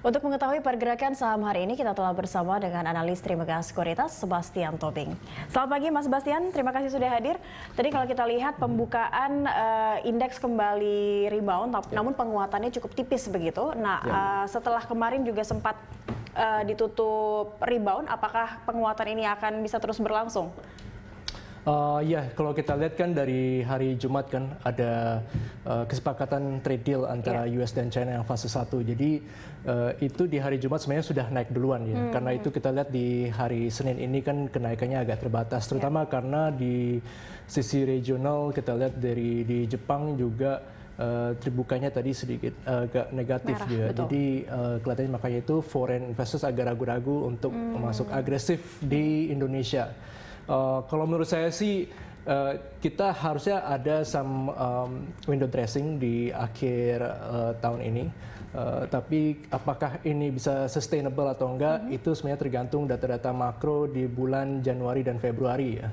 Untuk mengetahui pergerakan saham hari ini, kita telah bersama dengan analis Trimegas Sekuritas, Sebastian Tobing. Selamat pagi, Mas Sebastian. Terima kasih sudah hadir. Tadi kalau kita lihat pembukaan uh, indeks kembali rebound, ya. namun penguatannya cukup tipis begitu. Nah, uh, setelah kemarin juga sempat uh, ditutup rebound, apakah penguatan ini akan bisa terus berlangsung? Uh, ya, kalau kita lihat kan dari hari Jumat kan ada uh, kesepakatan trade deal antara yeah. US dan China yang fase 1. Jadi uh, itu di hari Jumat sebenarnya sudah naik duluan ya. Hmm. Karena itu kita lihat di hari Senin ini kan kenaikannya agak terbatas. Iya. Terutama yeah. karena di sisi regional kita lihat dari di Jepang juga uh, terbukanya tadi sedikit agak negatif Merah, ya. Betul. Jadi uh, kelihatannya makanya itu foreign investors agak ragu-ragu untuk hmm. masuk agresif di Indonesia. Eh, kalau menurut saya sih uh, kita harusnya ada some um, window dressing di akhir uh, tahun ini. Uh, tapi apakah ini bisa sustainable atau enggak mm -hmm. itu sebenarnya tergantung data-data makro di bulan Januari dan Februari ya.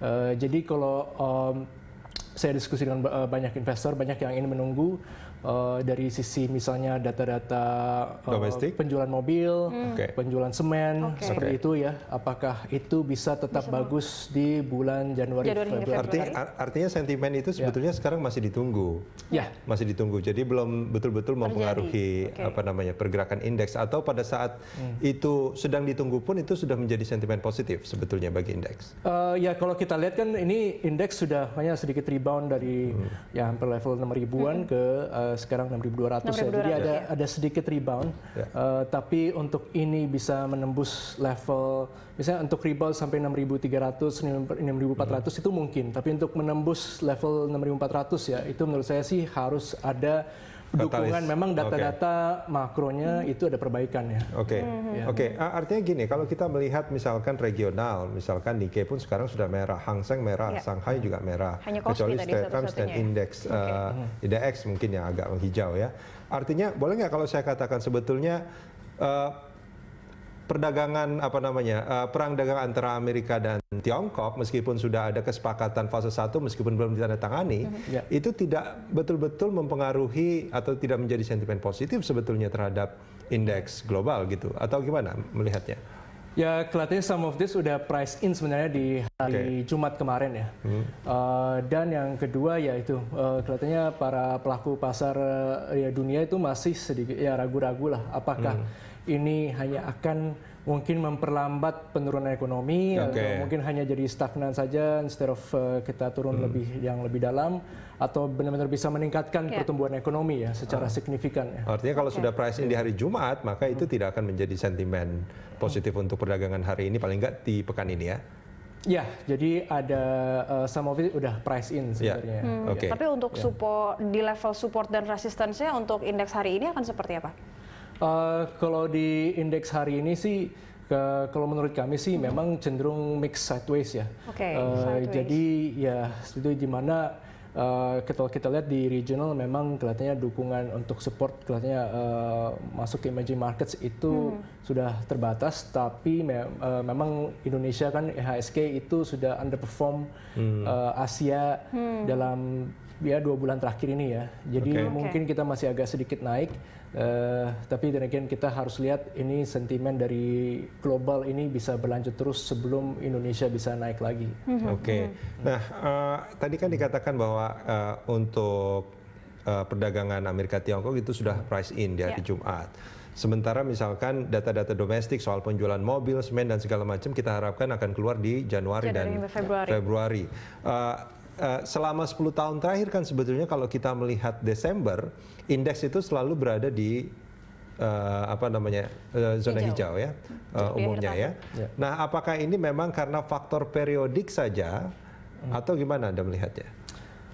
Uh, jadi kalau um, saya diskusi dengan eh, banyak investor, banyak yang ingin menunggu uh, dari sisi misalnya data-data uh, penjualan mobil, hmm. penjualan semen, okay. seperti okay. itu ya. Apakah itu bisa tetap bisa bagus di bulan Januari, Januari Februari? Arti, artinya sentimen itu ya. sebetulnya ya. sekarang masih ditunggu. Ya. Masih ditunggu. Jadi belum betul-betul mempengaruhi okay. apa namanya pergerakan indeks atau pada saat hmm. itu sedang ditunggu pun itu sudah menjadi sentimen positif sebetulnya bagi indeks. Uh, ya kalau kita lihat kan ini indeks sudah hanya sedikit riba rebound dari hmm. ya hampir level 6000-an hmm. ke uh, sekarang 6.200 ya. Jadi ada ya. ada sedikit rebound. Ya. Uh, tapi untuk ini bisa menembus level misalnya untuk rebound sampai 6.300, 6.400 hmm. itu mungkin. Tapi untuk menembus level 6.400 ya itu menurut saya sih harus ada Katalis. dukungan memang data-data okay. makronya itu ada perbaikan ya. Oke. Okay. Iya. Oke, okay. artinya gini, kalau kita melihat misalkan regional, misalkan Nikkei pun sekarang sudah merah, Hang Seng merah, yeah. Shanghai juga merah. Hanya kecuali Straits dan indeks okay. uh, IDX mungkin yang agak menghijau ya. Artinya boleh nggak kalau saya katakan sebetulnya uh, perdagangan apa namanya uh, perang dagang antara Amerika dan Tiongkok meskipun sudah ada kesepakatan fase 1 meskipun belum ditandatangani mm-hmm. Ya. itu tidak betul-betul mempengaruhi atau tidak menjadi sentimen positif sebetulnya terhadap indeks global gitu atau gimana melihatnya? Ya kelihatannya some of this sudah price in sebenarnya di hari okay. Jumat kemarin ya. Hmm. Uh, dan yang kedua yaitu uh, kelihatannya para pelaku pasar uh, ya dunia itu masih sedikit ya ragu-ragu lah apakah hmm ini hanya akan mungkin memperlambat penurunan ekonomi okay. atau mungkin hanya jadi stagnan saja instead of uh, kita turun hmm. lebih yang lebih dalam atau benar-benar bisa meningkatkan yeah. pertumbuhan ekonomi ya secara oh. signifikan ya. Artinya kalau okay. sudah in di hari Jumat maka hmm. itu tidak akan menjadi sentimen positif hmm. untuk perdagangan hari ini paling nggak di pekan ini ya. Ya, jadi ada uh, some of it udah price in ya. sebenarnya. Yeah. Hmm. Okay. Tapi untuk ya. support yeah. di level support dan resistance-nya untuk indeks hari ini akan seperti apa? Uh, kalau di indeks hari ini sih ke, kalau menurut kami sih hmm. memang cenderung mix sideways ya. Okay, uh, eh, sideways. Jadi ya itu di mana uh, kita kita lihat di regional memang kelihatannya dukungan untuk support kelihatannya uh, masuk ke emerging markets itu hmm. sudah terbatas tapi me uh, memang Indonesia kan IHSG itu sudah underperform hmm. uh, Asia hmm. dalam ya dua bulan terakhir ini ya. Jadi okay. mungkin kita masih agak sedikit naik, uh, tapi dengan kita harus lihat ini sentimen dari global ini bisa berlanjut terus sebelum Indonesia bisa naik lagi. Mhm, Oke. Okay. Mhm. Nah uh, tadi kan dikatakan bahwa uh, untuk uh, perdagangan Amerika Tiongkok itu sudah price in di hari yeah. Jumat. Sementara misalkan data-data domestik soal penjualan mobil, semen dan segala macam kita harapkan akan keluar di Januari, Januari dan Februari. Februari. Uh, Eh, selama 10 tahun terakhir kan sebetulnya kalau kita melihat Desember, indeks itu selalu berada di uh, apa namanya uh, zona hijau, hijau ya uh, umumnya ya. ya. Nah, apakah ini memang karena faktor periodik saja hmm. atau gimana Anda melihatnya?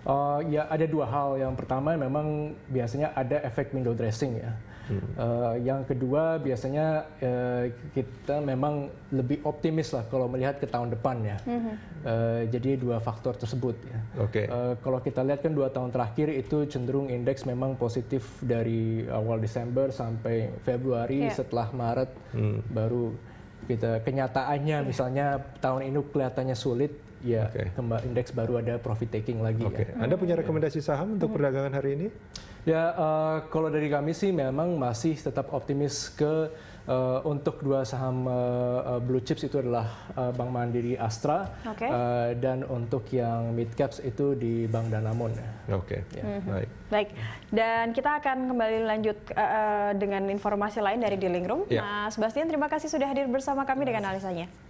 Uh, ya ada dua hal. Yang pertama memang biasanya ada efek window dressing ya. Hmm. Uh, yang kedua biasanya uh, kita memang lebih optimis lah kalau melihat ke tahun depan ya. Hmm. Uh, jadi dua faktor tersebut. Ya. Okay. Uh, kalau kita lihat kan dua tahun terakhir itu cenderung indeks memang positif dari awal Desember sampai Februari yeah. setelah Maret hmm. baru gitu kenyataannya iya. misalnya tahun ini kelihatannya sulit ya okay. indeks baru ada profit taking lagi okay. ya. Anda punya iya. rekomendasi saham untuk iya. perdagangan hari ini? Ya uh, kalau dari kami sih memang masih tetap optimis ke uh, untuk dua saham uh, blue chips itu adalah uh, Bank Mandiri Astra okay. uh, dan untuk yang mid caps itu di Bank Danamon. Oke. Okay. Ya. Yeah. Mm -hmm. Baik. Baik. Dan kita akan kembali lanjut uh, dengan informasi lain dari Dealing Room. Yeah. Mas Bastian terima kasih sudah hadir bersama kami dengan analisanya.